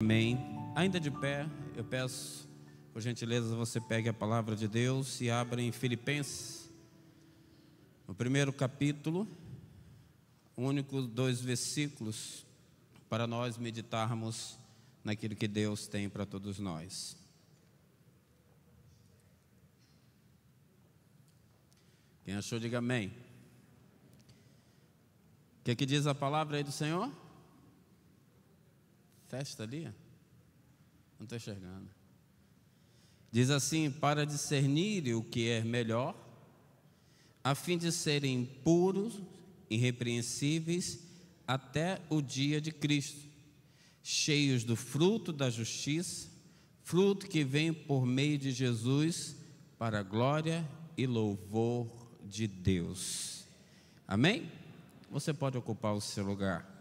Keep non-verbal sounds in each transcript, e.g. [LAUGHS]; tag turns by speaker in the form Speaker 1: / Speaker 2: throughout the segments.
Speaker 1: Amém. Ainda de pé, eu peço, por gentileza, você pegue a palavra de Deus e abra em Filipenses, no primeiro capítulo, único dois versículos, para nós meditarmos naquilo que Deus tem para todos nós. Quem achou, diga amém. O que, é que diz a palavra aí do Senhor? Festa ali? Não estou enxergando. Diz assim: para discernir o que é melhor, a fim de serem puros, irrepreensíveis, até o dia de Cristo, cheios do fruto da justiça, fruto que vem por meio de Jesus, para a glória e louvor de Deus. Amém? Você pode ocupar o seu lugar.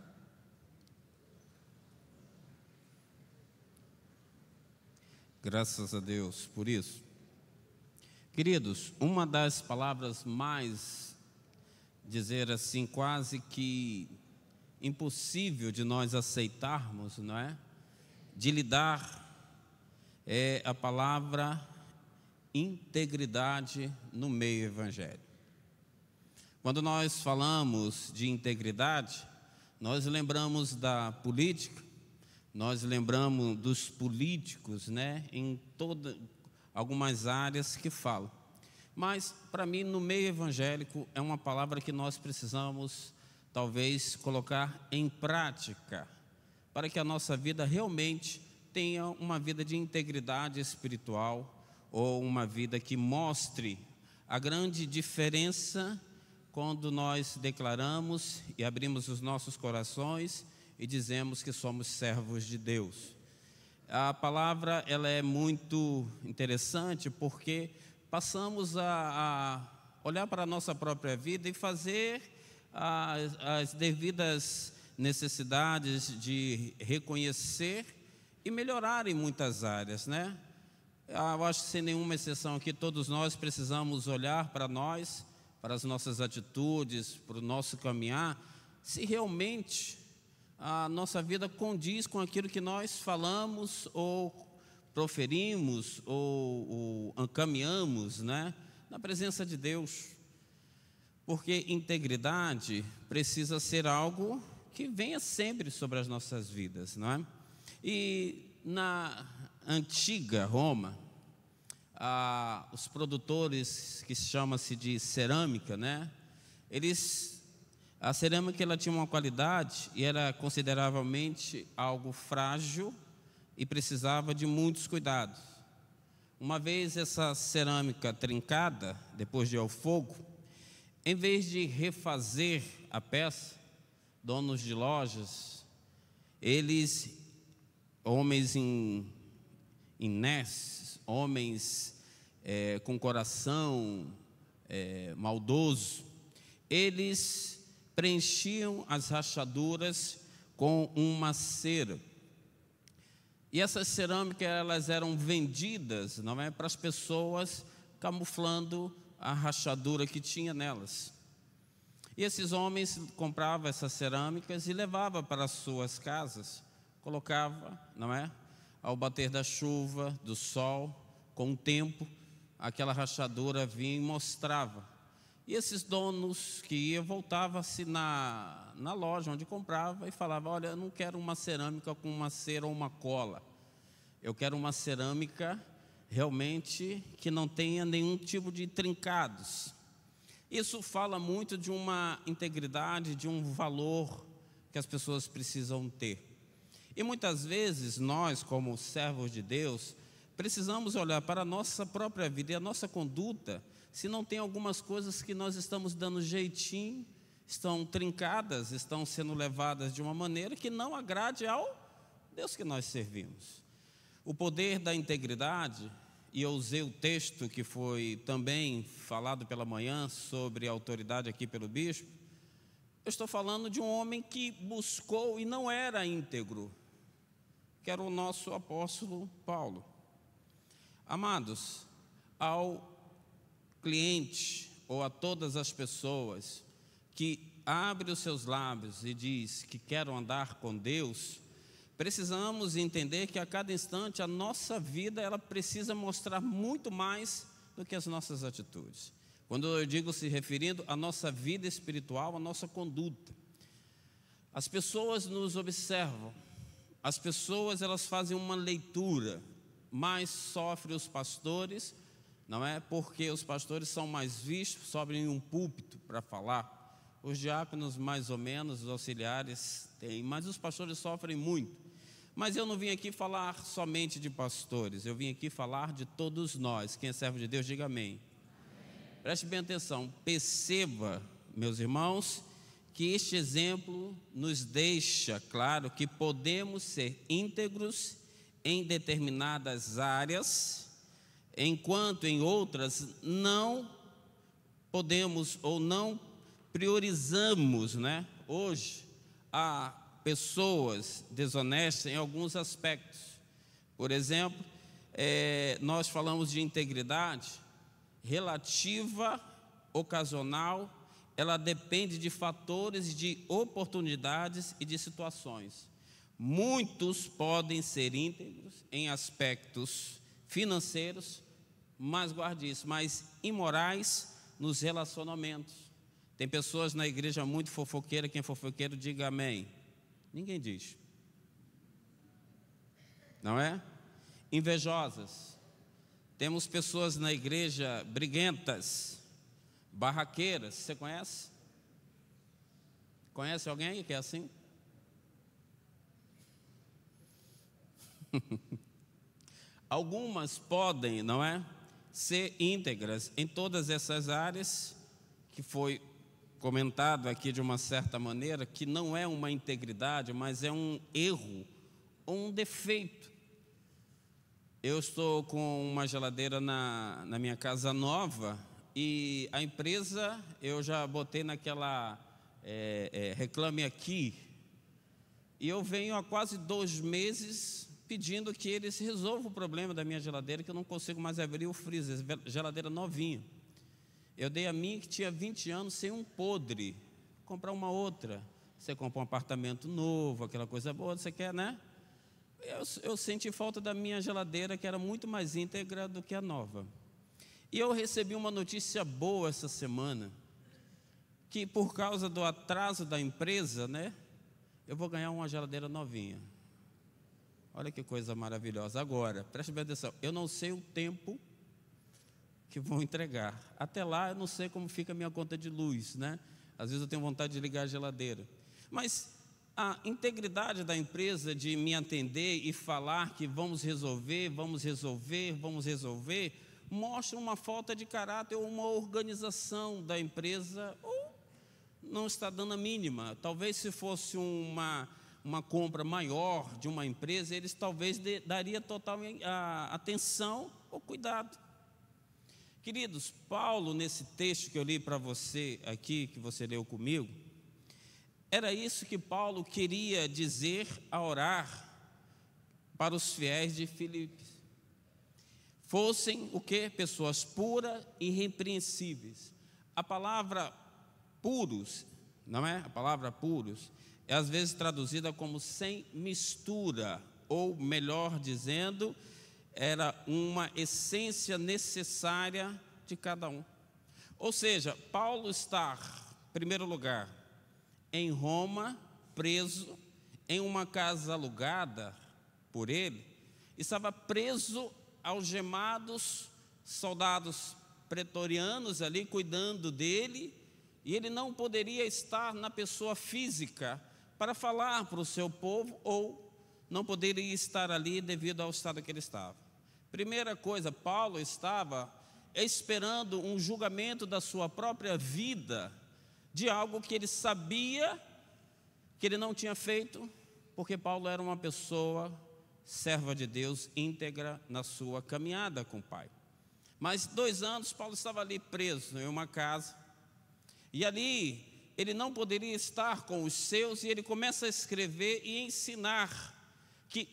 Speaker 1: Graças a Deus por isso. Queridos, uma das palavras mais, dizer assim, quase que impossível de nós aceitarmos, não é? De lidar é a palavra integridade no meio evangélico. Quando nós falamos de integridade, nós lembramos da política, nós lembramos dos políticos, né, em toda, algumas áreas que falam. Mas, para mim, no meio evangélico, é uma palavra que nós precisamos, talvez, colocar em prática, para que a nossa vida realmente tenha uma vida de integridade espiritual ou uma vida que mostre a grande diferença quando nós declaramos e abrimos os nossos corações e dizemos que somos servos de Deus. A palavra ela é muito interessante porque passamos a, a olhar para a nossa própria vida e fazer as, as devidas necessidades de reconhecer e melhorar em muitas áreas, né? Ah, eu acho que sem nenhuma exceção aqui, todos nós precisamos olhar para nós, para as nossas atitudes, para o nosso caminhar, se realmente a nossa vida condiz com aquilo que nós falamos ou proferimos ou, ou encaminhamos, né? Na presença de Deus. Porque integridade precisa ser algo que venha sempre sobre as nossas vidas, não é? E na antiga Roma, ah, os produtores que chama-se de cerâmica, né? Eles a cerâmica ela tinha uma qualidade e era consideravelmente algo frágil e precisava de muitos cuidados. Uma vez essa cerâmica trincada, depois de ao fogo, em vez de refazer a peça, donos de lojas, eles, homens in, inés, homens é, com coração é, maldoso, eles preenchiam as rachaduras com uma cera. E essas cerâmicas elas eram vendidas, não é, para as pessoas camuflando a rachadura que tinha nelas. E esses homens compravam essas cerâmicas e levavam para as suas casas, colocava, não é, ao bater da chuva, do sol, com o tempo, aquela rachadura vinha e mostrava e esses donos que iam voltava-se assim na, na loja onde comprava e falava: Olha, eu não quero uma cerâmica com uma cera ou uma cola. Eu quero uma cerâmica realmente que não tenha nenhum tipo de trincados. Isso fala muito de uma integridade, de um valor que as pessoas precisam ter. E muitas vezes nós, como servos de Deus, precisamos olhar para a nossa própria vida e a nossa conduta se não tem algumas coisas que nós estamos dando jeitinho, estão trincadas, estão sendo levadas de uma maneira que não agrade ao Deus que nós servimos. O poder da integridade, e eu usei o texto que foi também falado pela manhã sobre a autoridade aqui pelo bispo, eu estou falando de um homem que buscou e não era íntegro, que era o nosso apóstolo Paulo. Amados, ao cliente ou a todas as pessoas que abre os seus lábios e diz que quero andar com Deus, precisamos entender que a cada instante a nossa vida ela precisa mostrar muito mais do que as nossas atitudes. Quando eu digo se referindo à nossa vida espiritual, à nossa conduta. As pessoas nos observam, as pessoas elas fazem uma leitura, mas sofrem os pastores não é porque os pastores são mais vistos, sobem um púlpito para falar. Os diáconos, mais ou menos, os auxiliares têm, mas os pastores sofrem muito. Mas eu não vim aqui falar somente de pastores, eu vim aqui falar de todos nós. Quem é servo de Deus, diga amém. amém. Preste bem atenção, perceba, meus irmãos, que este exemplo nos deixa claro que podemos ser íntegros em determinadas áreas enquanto em outras não podemos ou não priorizamos, né? Hoje há pessoas desonestas em alguns aspectos. Por exemplo, é, nós falamos de integridade relativa, ocasional, ela depende de fatores, de oportunidades e de situações. Muitos podem ser íntegros em aspectos financeiros, mas guarde isso, mas imorais nos relacionamentos. Tem pessoas na igreja muito fofoqueira, quem é fofoqueiro diga amém. Ninguém diz. Não é? Invejosas. Temos pessoas na igreja briguentas, barraqueiras, você conhece? Conhece alguém que é assim? [LAUGHS] Algumas podem, não é? ser íntegras em todas essas áreas que foi comentado aqui de uma certa maneira, que não é uma integridade, mas é um erro ou um defeito. Eu estou com uma geladeira na, na minha casa nova e a empresa eu já botei naquela é, é, reclame aqui. E eu venho há quase dois meses pedindo que eles resolvam o problema da minha geladeira, que eu não consigo mais abrir o freezer, geladeira novinha. Eu dei a mim que tinha 20 anos sem um podre, comprar uma outra. Você compra um apartamento novo, aquela coisa boa, você quer, né? Eu, eu senti falta da minha geladeira, que era muito mais íntegra do que a nova. E eu recebi uma notícia boa essa semana, que por causa do atraso da empresa, né? Eu vou ganhar uma geladeira novinha. Olha que coisa maravilhosa. Agora, preste bem atenção. Eu não sei o tempo que vou entregar. Até lá, eu não sei como fica a minha conta de luz, né? Às vezes eu tenho vontade de ligar a geladeira. Mas a integridade da empresa de me atender e falar que vamos resolver, vamos resolver, vamos resolver, mostra uma falta de caráter ou uma organização da empresa ou não está dando a mínima. Talvez se fosse uma uma compra maior de uma empresa, eles talvez de, daria total a, atenção ou cuidado. Queridos, Paulo, nesse texto que eu li para você aqui, que você leu comigo, era isso que Paulo queria dizer a orar para os fiéis de Filipe. Fossem o que? Pessoas puras e irrepreensíveis. A palavra puros, não é? A palavra puros é às vezes traduzida como sem mistura, ou melhor dizendo, era uma essência necessária de cada um. Ou seja, Paulo está, em primeiro lugar, em Roma, preso, em uma casa alugada por ele, estava preso, aos gemados soldados pretorianos ali cuidando dele, e ele não poderia estar na pessoa física, para falar para o seu povo ou não poderia estar ali devido ao estado que ele estava. Primeira coisa, Paulo estava esperando um julgamento da sua própria vida, de algo que ele sabia que ele não tinha feito, porque Paulo era uma pessoa serva de Deus, íntegra na sua caminhada com o Pai. Mas dois anos, Paulo estava ali preso em uma casa, e ali ele não poderia estar com os seus e ele começa a escrever e ensinar que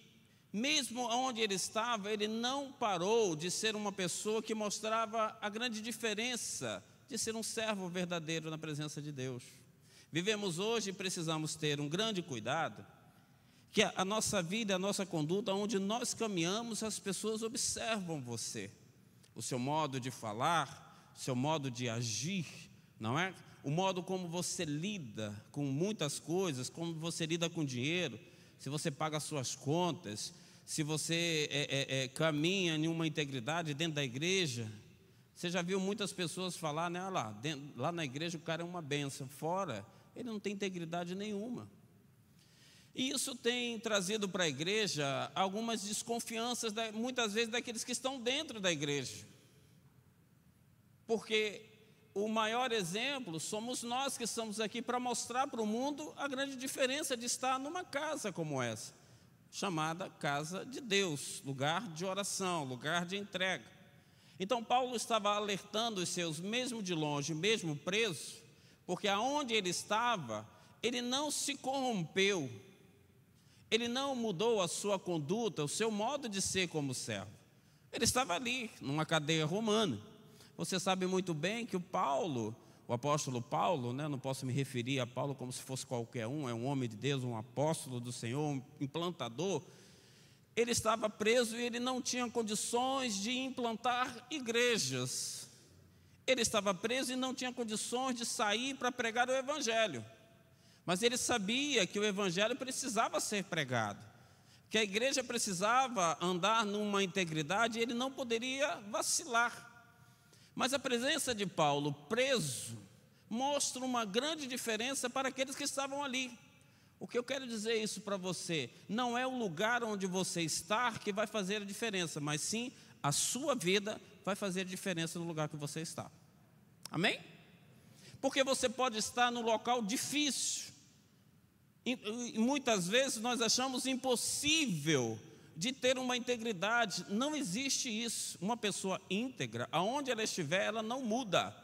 Speaker 1: mesmo onde ele estava, ele não parou de ser uma pessoa que mostrava a grande diferença de ser um servo verdadeiro na presença de Deus. Vivemos hoje e precisamos ter um grande cuidado, que a nossa vida, a nossa conduta, onde nós caminhamos, as pessoas observam você, o seu modo de falar, o seu modo de agir, não é? o modo como você lida com muitas coisas, como você lida com dinheiro, se você paga suas contas, se você é, é, é, caminha em uma integridade dentro da igreja. Você já viu muitas pessoas falar, né? lá, dentro, lá na igreja o cara é uma benção, fora ele não tem integridade nenhuma. E isso tem trazido para a igreja algumas desconfianças, muitas vezes, daqueles que estão dentro da igreja. Porque o maior exemplo somos nós que estamos aqui para mostrar para o mundo a grande diferença de estar numa casa como essa, chamada casa de Deus, lugar de oração, lugar de entrega. Então Paulo estava alertando os seus, mesmo de longe, mesmo preso, porque aonde ele estava, ele não se corrompeu, ele não mudou a sua conduta, o seu modo de ser como servo. Ele estava ali, numa cadeia romana. Você sabe muito bem que o Paulo, o apóstolo Paulo, né, não posso me referir a Paulo como se fosse qualquer um, é um homem de Deus, um apóstolo do Senhor, um implantador. Ele estava preso e ele não tinha condições de implantar igrejas. Ele estava preso e não tinha condições de sair para pregar o Evangelho. Mas ele sabia que o Evangelho precisava ser pregado, que a igreja precisava andar numa integridade e ele não poderia vacilar. Mas a presença de Paulo preso mostra uma grande diferença para aqueles que estavam ali. O que eu quero dizer isso para você? Não é o lugar onde você está que vai fazer a diferença, mas sim a sua vida vai fazer a diferença no lugar que você está. Amém? Porque você pode estar no local difícil. E, e muitas vezes nós achamos impossível de ter uma integridade. Não existe isso. Uma pessoa íntegra, aonde ela estiver, ela não muda.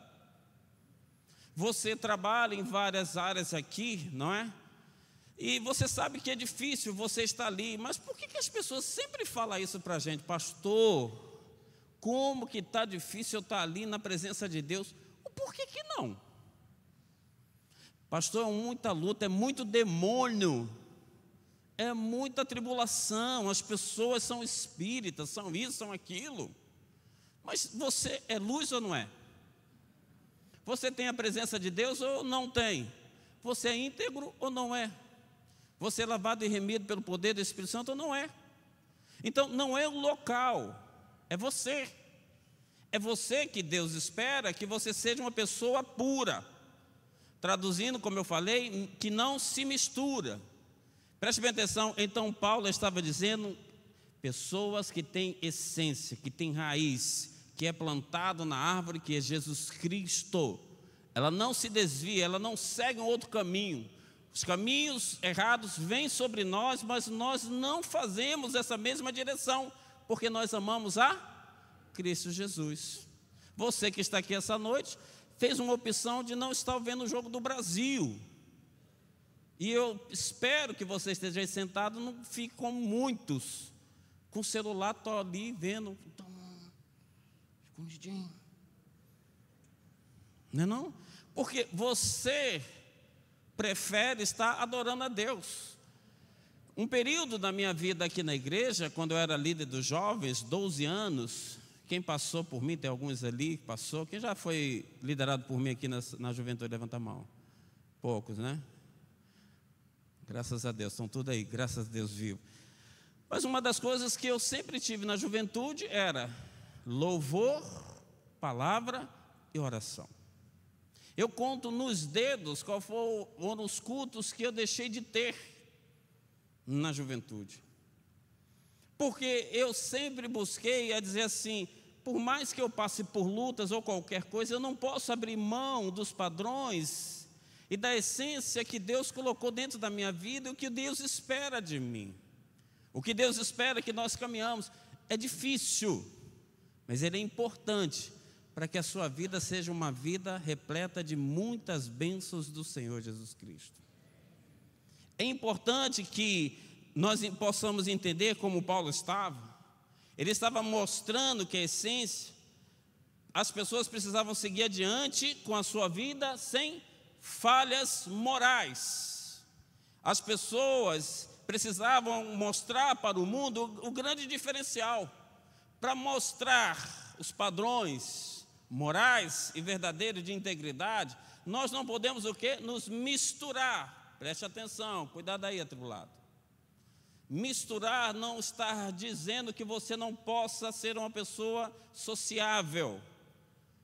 Speaker 1: Você trabalha em várias áreas aqui, não é? E você sabe que é difícil, você está ali, mas por que, que as pessoas sempre falam isso para a gente? Pastor, como que está difícil eu estar ali na presença de Deus? Por que, que não? Pastor, é muita luta, é muito demônio é muita tribulação, as pessoas são espíritas, são isso, são aquilo. Mas você é luz ou não é? Você tem a presença de Deus ou não tem? Você é íntegro ou não é? Você é lavado e remido pelo poder do Espírito Santo ou não é? Então, não é o local, é você. É você que Deus espera que você seja uma pessoa pura. Traduzindo, como eu falei, que não se mistura, Preste bem atenção, então Paulo estava dizendo: pessoas que têm essência, que têm raiz, que é plantado na árvore que é Jesus Cristo. Ela não se desvia, ela não segue um outro caminho. Os caminhos errados vêm sobre nós, mas nós não fazemos essa mesma direção, porque nós amamos a Cristo Jesus. Você que está aqui essa noite fez uma opção de não estar vendo o jogo do Brasil. E eu espero que você esteja sentado, não fique como muitos, com o celular tô ali vendo, então, escondidinho. Não é não? Porque você prefere estar adorando a Deus. Um período da minha vida aqui na igreja, quando eu era líder dos jovens, 12 anos, quem passou por mim, tem alguns ali que passou, quem já foi liderado por mim aqui na, na juventude, levanta a mão. Poucos, né? Graças a Deus, estão tudo aí, graças a Deus vivo. Mas uma das coisas que eu sempre tive na juventude era louvor, palavra e oração. Eu conto nos dedos qual foram os cultos que eu deixei de ter na juventude. Porque eu sempre busquei a dizer assim, por mais que eu passe por lutas ou qualquer coisa, eu não posso abrir mão dos padrões e da essência que Deus colocou dentro da minha vida e o que Deus espera de mim. O que Deus espera que nós caminhamos é difícil, mas ele é importante para que a sua vida seja uma vida repleta de muitas bênçãos do Senhor Jesus Cristo. É importante que nós possamos entender como Paulo estava. Ele estava mostrando que a essência as pessoas precisavam seguir adiante com a sua vida sem falhas morais. As pessoas precisavam mostrar para o mundo o grande diferencial, para mostrar os padrões morais e verdadeiros de integridade. Nós não podemos o quê? Nos misturar. Preste atenção, cuidado aí, atribulado. Misturar não está dizendo que você não possa ser uma pessoa sociável,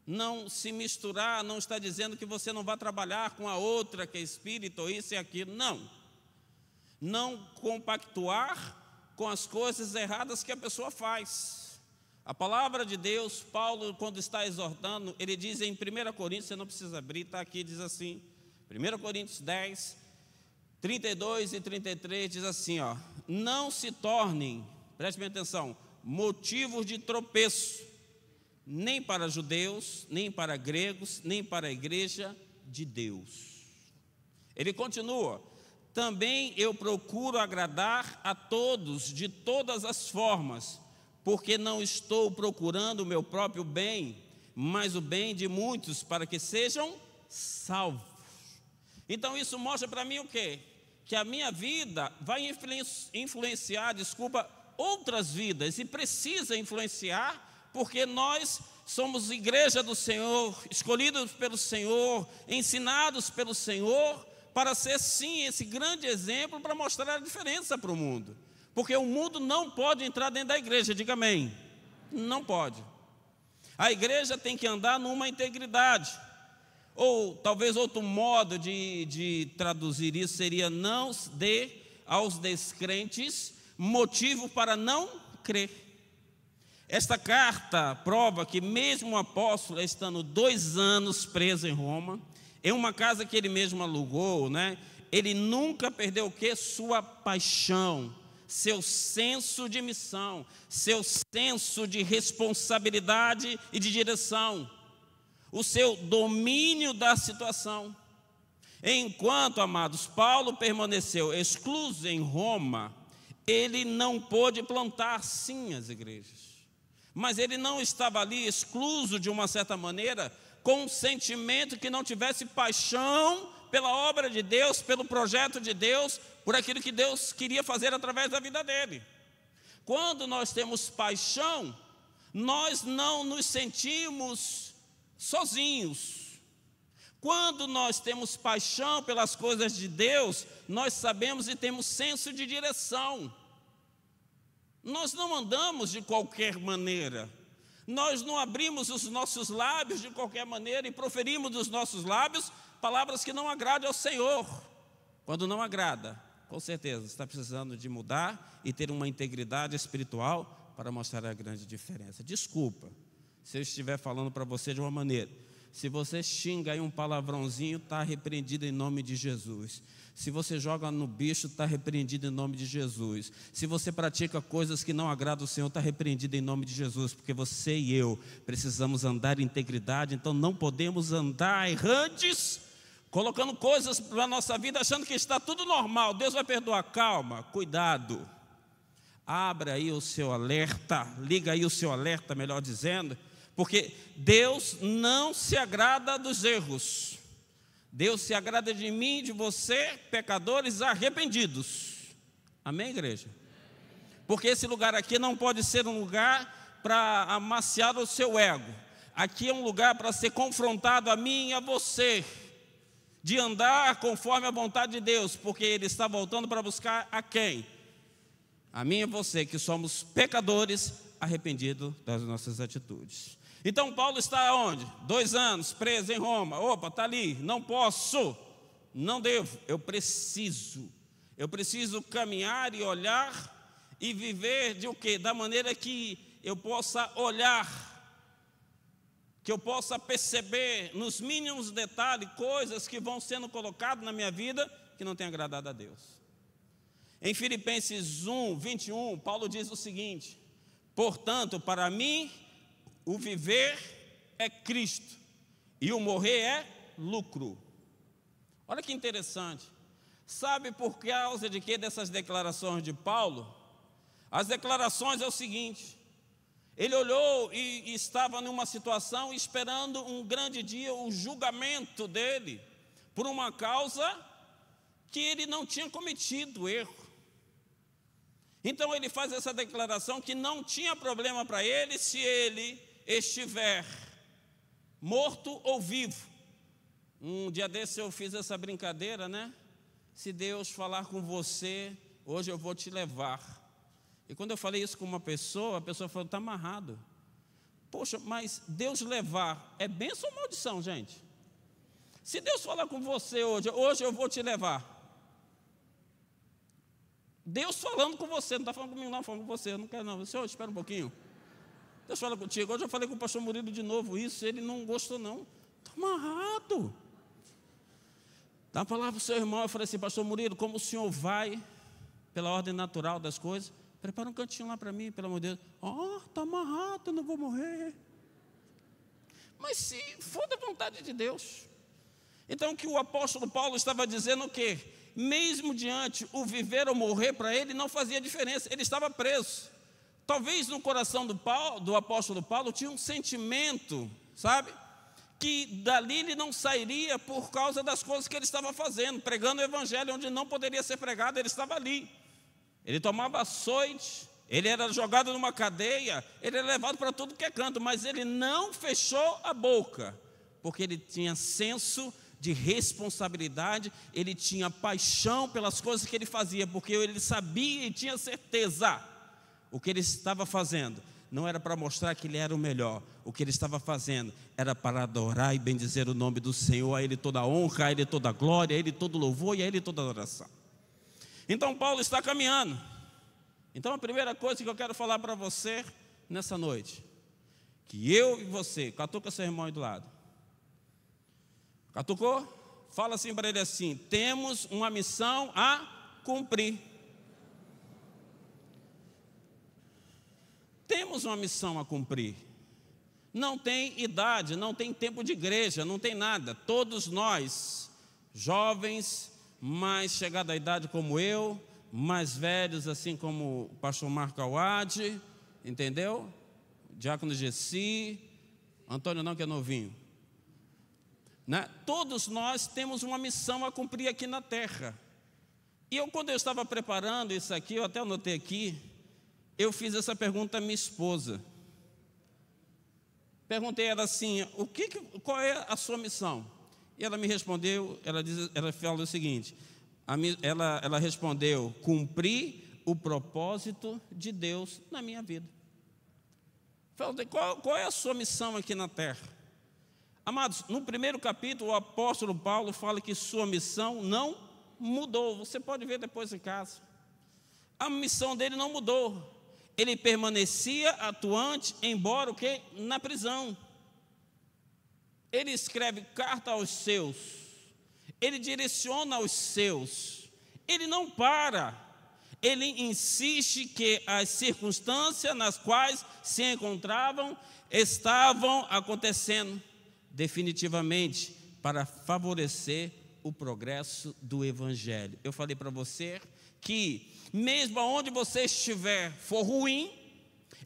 Speaker 1: não se misturar, não está dizendo que você não vai trabalhar com a outra que é espírito, ou isso e aquilo, não. Não compactuar com as coisas erradas que a pessoa faz. A palavra de Deus, Paulo, quando está exortando, ele diz em 1 Coríntios, você não precisa abrir, está aqui, diz assim, 1 Coríntios 10, 32 e 33, diz assim: ó, não se tornem, preste bem atenção, motivos de tropeço nem para judeus, nem para gregos, nem para a igreja de Deus. Ele continua: também eu procuro agradar a todos de todas as formas, porque não estou procurando o meu próprio bem, mas o bem de muitos, para que sejam salvos. Então isso mostra para mim o quê? Que a minha vida vai influenciar, desculpa, outras vidas e precisa influenciar porque nós somos igreja do Senhor, escolhidos pelo Senhor, ensinados pelo Senhor, para ser sim esse grande exemplo para mostrar a diferença para o mundo. Porque o mundo não pode entrar dentro da igreja, diga amém. Não pode. A igreja tem que andar numa integridade. Ou talvez outro modo de, de traduzir isso seria: não dê aos descrentes motivo para não crer. Esta carta prova que, mesmo o apóstolo estando dois anos preso em Roma, em uma casa que ele mesmo alugou, né, ele nunca perdeu o que? Sua paixão, seu senso de missão, seu senso de responsabilidade e de direção, o seu domínio da situação. Enquanto, amados, Paulo permaneceu excluso em Roma, ele não pôde plantar sim as igrejas mas ele não estava ali excluso de uma certa maneira, com um sentimento que não tivesse paixão pela obra de Deus, pelo projeto de Deus, por aquilo que Deus queria fazer através da vida dele. Quando nós temos paixão, nós não nos sentimos sozinhos. Quando nós temos paixão pelas coisas de Deus, nós sabemos e temos senso de direção. Nós não andamos de qualquer maneira. Nós não abrimos os nossos lábios de qualquer maneira e proferimos dos nossos lábios palavras que não agradam ao Senhor. Quando não agrada, com certeza está precisando de mudar e ter uma integridade espiritual para mostrar a grande diferença. Desculpa se eu estiver falando para você de uma maneira. Se você xinga aí um palavrãozinho, está repreendido em nome de Jesus. Se você joga no bicho, está repreendido em nome de Jesus. Se você pratica coisas que não agradam ao Senhor, está repreendido em nome de Jesus, porque você e eu precisamos andar em integridade, então não podemos andar errantes colocando coisas na nossa vida achando que está tudo normal, Deus vai perdoar. Calma, cuidado. Abra aí o seu alerta, liga aí o seu alerta, melhor dizendo, porque Deus não se agrada dos erros. Deus se agrada de mim, de você, pecadores arrependidos. Amém, igreja? Porque esse lugar aqui não pode ser um lugar para amaciar o seu ego. Aqui é um lugar para ser confrontado a mim e a você, de andar conforme a vontade de Deus, porque Ele está voltando para buscar a quem? A mim e a você, que somos pecadores arrependidos das nossas atitudes. Então Paulo está onde? Dois anos preso em Roma. Opa, está ali. Não posso, não devo. Eu preciso. Eu preciso caminhar e olhar e viver de o quê? Da maneira que eu possa olhar, que eu possa perceber nos mínimos detalhes coisas que vão sendo colocadas na minha vida que não tem agradado a Deus. Em Filipenses 1, 21, Paulo diz o seguinte: Portanto, para mim o viver é Cristo e o morrer é lucro. Olha que interessante. Sabe por causa de que dessas declarações de Paulo? As declarações é o seguinte: ele olhou e, e estava numa situação esperando um grande dia, o julgamento dele, por uma causa que ele não tinha cometido erro. Então ele faz essa declaração que não tinha problema para ele se ele estiver morto ou vivo. Um dia desse eu fiz essa brincadeira, né? Se Deus falar com você, hoje eu vou te levar. E quando eu falei isso com uma pessoa, a pessoa falou: está amarrado. Poxa, mas Deus levar é bênção ou maldição, gente? Se Deus falar com você hoje, hoje eu vou te levar. Deus falando com você, não está falando comigo, não, falando com você, eu não quero não. Senhor, espera um pouquinho. Deus fala contigo. Hoje Já falei com o pastor Murilo de novo isso, ele não gostou, não. Está amarrado. Dá uma palavra para o seu irmão. Eu falei assim, pastor Murilo, como o senhor vai, pela ordem natural das coisas, prepara um cantinho lá para mim, pelo amor de Deus. Oh, está amarrado, eu não vou morrer. Mas se for da vontade de Deus. Então o que o apóstolo Paulo estava dizendo o quê? Mesmo diante o viver ou morrer para ele não fazia diferença, ele estava preso. Talvez no coração do, Paulo, do apóstolo Paulo tinha um sentimento, sabe? Que dali ele não sairia por causa das coisas que ele estava fazendo, pregando o evangelho onde não poderia ser pregado, ele estava ali. Ele tomava açoite, ele era jogado numa cadeia, ele era levado para tudo que é canto, mas ele não fechou a boca, porque ele tinha senso de responsabilidade, ele tinha paixão pelas coisas que ele fazia, porque ele sabia e tinha certeza o que ele estava fazendo não era para mostrar que ele era o melhor. O que ele estava fazendo era para adorar e bendizer o nome do Senhor, a ele toda a honra, a ele toda a glória, a ele todo louvor e a ele toda a adoração. Então Paulo está caminhando. Então a primeira coisa que eu quero falar para você nessa noite, que eu e você, catuca seu irmão aí do lado. Catucou? Fala assim para ele assim: temos uma missão a cumprir. Temos uma missão a cumprir. Não tem idade, não tem tempo de igreja, não tem nada. Todos nós, jovens, mais chegada à idade como eu, mais velhos, assim como o pastor Marco Awad, entendeu? Diácono Gessi, Antônio não, que é novinho. Né? Todos nós temos uma missão a cumprir aqui na terra. E eu, quando eu estava preparando isso aqui, eu até anotei aqui, eu fiz essa pergunta à minha esposa. Perguntei a ela assim: o que, qual é a sua missão? E ela me respondeu, ela, diz, ela fala o seguinte: ela, ela respondeu, cumprir o propósito de Deus na minha vida. Falei, qual, qual é a sua missão aqui na terra? Amados, no primeiro capítulo, o apóstolo Paulo fala que sua missão não mudou. Você pode ver depois em casa. A missão dele não mudou ele permanecia atuante, embora o que? Na prisão. Ele escreve carta aos seus, ele direciona aos seus, ele não para, ele insiste que as circunstâncias nas quais se encontravam estavam acontecendo definitivamente para favorecer o progresso do Evangelho. Eu falei para você que, mesmo onde você estiver, for ruim,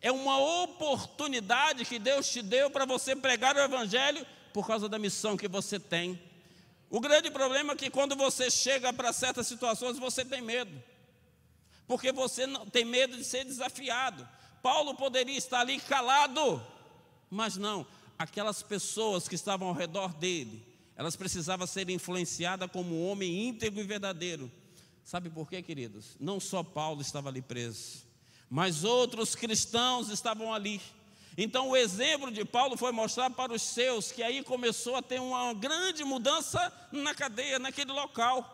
Speaker 1: é uma oportunidade que Deus te deu para você pregar o Evangelho por causa da missão que você tem. O grande problema é que quando você chega para certas situações, você tem medo, porque você tem medo de ser desafiado. Paulo poderia estar ali calado, mas não, aquelas pessoas que estavam ao redor dele, elas precisavam ser influenciadas como um homem íntegro e verdadeiro, Sabe por quê, queridos? Não só Paulo estava ali preso, mas outros cristãos estavam ali. Então, o exemplo de Paulo foi mostrar para os seus, que aí começou a ter uma grande mudança na cadeia, naquele local.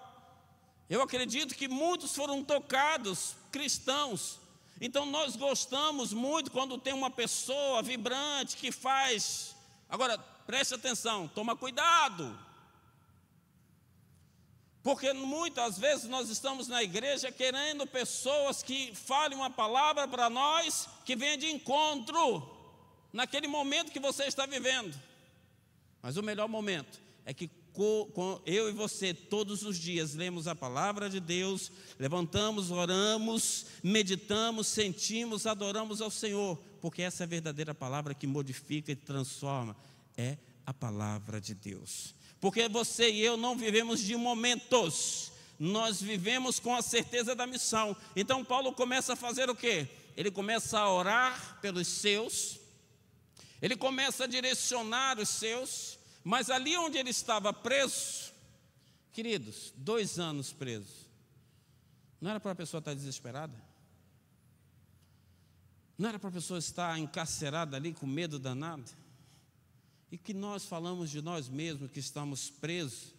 Speaker 1: Eu acredito que muitos foram tocados, cristãos. Então, nós gostamos muito quando tem uma pessoa vibrante que faz. Agora, preste atenção, toma cuidado, porque muitas vezes nós estamos na igreja querendo pessoas que falem uma palavra para nós que venha de encontro naquele momento que você está vivendo. Mas o melhor momento é que eu e você todos os dias lemos a palavra de Deus, levantamos, oramos, meditamos, sentimos, adoramos ao Senhor, porque essa é a verdadeira palavra que modifica e transforma, é a palavra de Deus. Porque você e eu não vivemos de momentos, nós vivemos com a certeza da missão. Então Paulo começa a fazer o quê? Ele começa a orar pelos seus, ele começa a direcionar os seus, mas ali onde ele estava preso, queridos, dois anos preso, não era para a pessoa estar desesperada? Não era para a pessoa estar encarcerada ali com medo danado? e que nós falamos de nós mesmos que estamos presos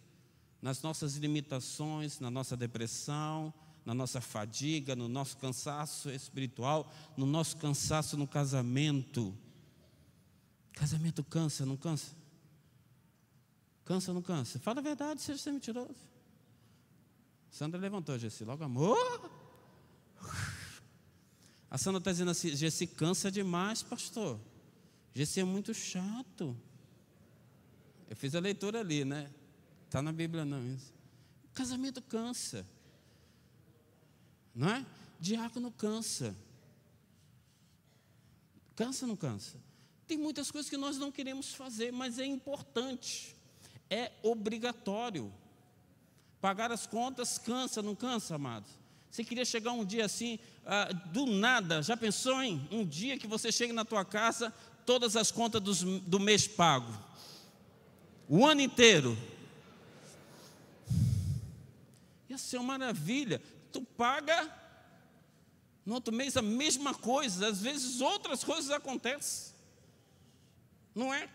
Speaker 1: nas nossas limitações, na nossa depressão, na nossa fadiga, no nosso cansaço espiritual, no nosso cansaço no casamento. Casamento cansa, não cansa? Cansa, não cansa? Fala a verdade, seja sem mentiroso. Sandra levantou, Gessi, logo amor. A Sandra está dizendo assim: Gessi cansa demais, pastor. Gessi é muito chato. Eu fiz a leitura ali, né? Está na Bíblia não isso. Casamento cansa. Não é? Diácono cansa. Cansa ou não cansa? Tem muitas coisas que nós não queremos fazer, mas é importante. É obrigatório. Pagar as contas cansa, não cansa, amados? Você queria chegar um dia assim, ah, do nada, já pensou em um dia que você chega na tua casa, todas as contas dos, do mês pago? o ano inteiro. Ia ser uma maravilha. Tu paga no outro mês a mesma coisa, às vezes outras coisas acontecem. Não é?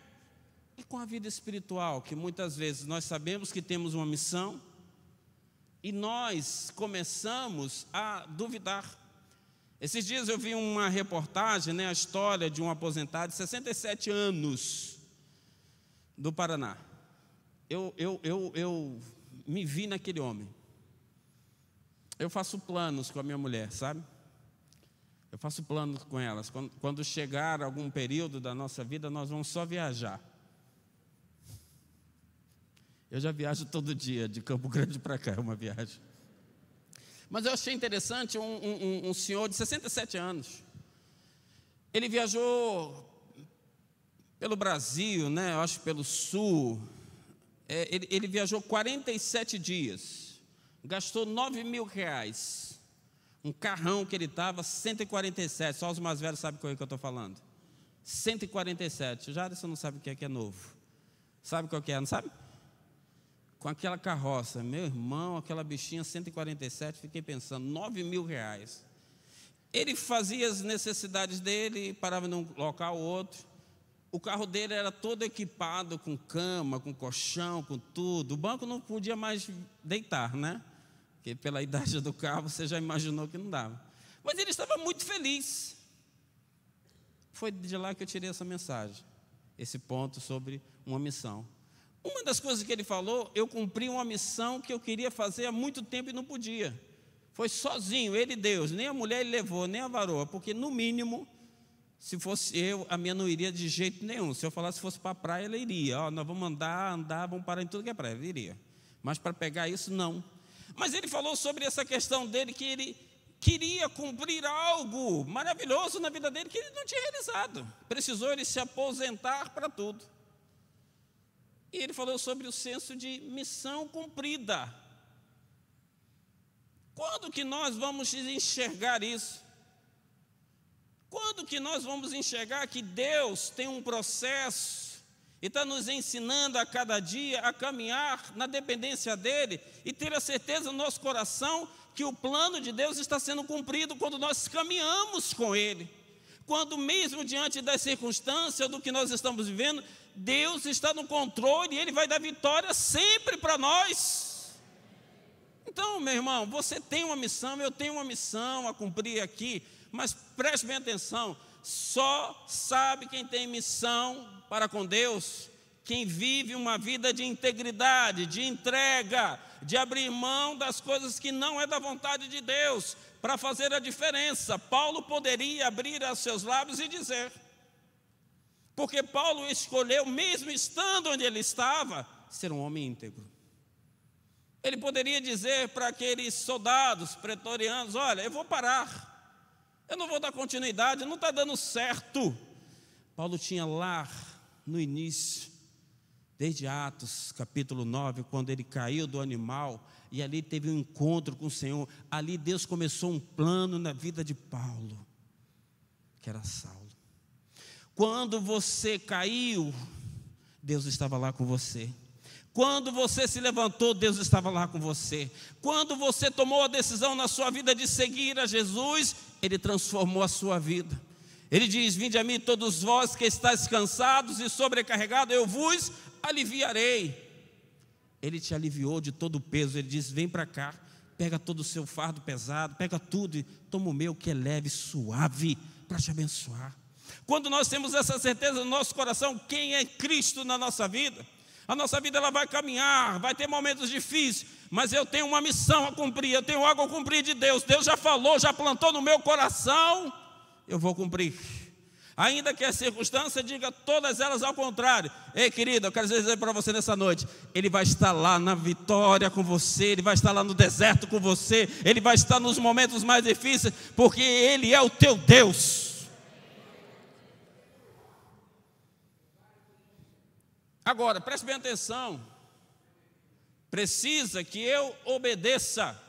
Speaker 1: e com a vida espiritual que muitas vezes nós sabemos que temos uma missão e nós começamos a duvidar. Esses dias eu vi uma reportagem, né, a história de um aposentado de 67 anos do Paraná. Eu, eu, eu, eu me vi naquele homem. Eu faço planos com a minha mulher, sabe? Eu faço planos com elas. Quando, quando chegar algum período da nossa vida, nós vamos só viajar. Eu já viajo todo dia, de Campo Grande para cá, é uma viagem. Mas eu achei interessante um, um, um senhor de 67 anos. Ele viajou pelo Brasil, né, eu acho pelo Sul. É, ele, ele viajou 47 dias, gastou 9 mil reais. Um carrão que ele estava, 147. Só os mais velhos sabem qual é que eu estou falando. 147. Já, você não sabe o que é que é novo. Sabe qual que é, não sabe? Com aquela carroça, meu irmão, aquela bichinha 147, fiquei pensando, 9 mil reais. Ele fazia as necessidades dele, parava num local ou outro. O carro dele era todo equipado com cama, com colchão, com tudo. O banco não podia mais deitar, né? Porque pela [LAUGHS] idade do carro você já imaginou que não dava. Mas ele estava muito feliz. Foi de lá que eu tirei essa mensagem, esse ponto sobre uma missão. Uma das coisas que ele falou, eu cumpri uma missão que eu queria fazer há muito tempo e não podia. Foi sozinho, ele e Deus, nem a mulher ele levou, nem a varoa, porque no mínimo se fosse eu, a minha não iria de jeito nenhum. Se eu falasse fosse para a praia, ela iria. Ó, nós vamos andar, andar, vamos parar em tudo que é praia, ela iria. Mas para pegar isso, não. Mas ele falou sobre essa questão dele que ele queria cumprir algo maravilhoso na vida dele que ele não tinha realizado. Precisou ele se aposentar para tudo. E ele falou sobre o senso de missão cumprida. Quando que nós vamos enxergar isso? Quando que nós vamos enxergar que Deus tem um processo e está nos ensinando a cada dia a caminhar na dependência dEle e ter a certeza no nosso coração que o plano de Deus está sendo cumprido quando nós caminhamos com Ele? Quando, mesmo diante das circunstâncias do que nós estamos vivendo, Deus está no controle e Ele vai dar vitória sempre para nós. Então, meu irmão, você tem uma missão, eu tenho uma missão a cumprir aqui mas preste bem atenção: só sabe quem tem missão para com Deus quem vive uma vida de integridade, de entrega, de abrir mão das coisas que não é da vontade de Deus, para fazer a diferença. Paulo poderia abrir os seus lábios e dizer, porque Paulo escolheu, mesmo estando onde ele estava, ser um homem íntegro. Ele poderia dizer para aqueles soldados pretorianos: Olha, eu vou parar eu não vou dar continuidade, não está dando certo. Paulo tinha lá no início, desde Atos capítulo 9, quando ele caiu do animal e ali teve um encontro com o Senhor, ali Deus começou um plano na vida de Paulo, que era Saulo. Quando você caiu, Deus estava lá com você. Quando você se levantou, Deus estava lá com você. Quando você tomou a decisão na sua vida de seguir a Jesus, Ele transformou a sua vida. Ele diz: Vinde a mim, todos vós que estáis cansados e sobrecarregados, eu vos aliviarei. Ele te aliviou de todo o peso. Ele diz: Vem para cá, pega todo o seu fardo pesado, pega tudo e toma o meu que é leve, suave, para te abençoar. Quando nós temos essa certeza no nosso coração, quem é Cristo na nossa vida? A nossa vida ela vai caminhar, vai ter momentos difíceis, mas eu tenho uma missão a cumprir, eu tenho algo a cumprir de Deus. Deus já falou, já plantou no meu coração, eu vou cumprir. Ainda que a circunstância diga todas elas ao contrário. Ei, querida, eu quero dizer para você nessa noite: Ele vai estar lá na vitória com você, Ele vai estar lá no deserto com você, Ele vai estar nos momentos mais difíceis, porque Ele é o teu Deus. Agora, preste bem atenção. Precisa que eu obedeça.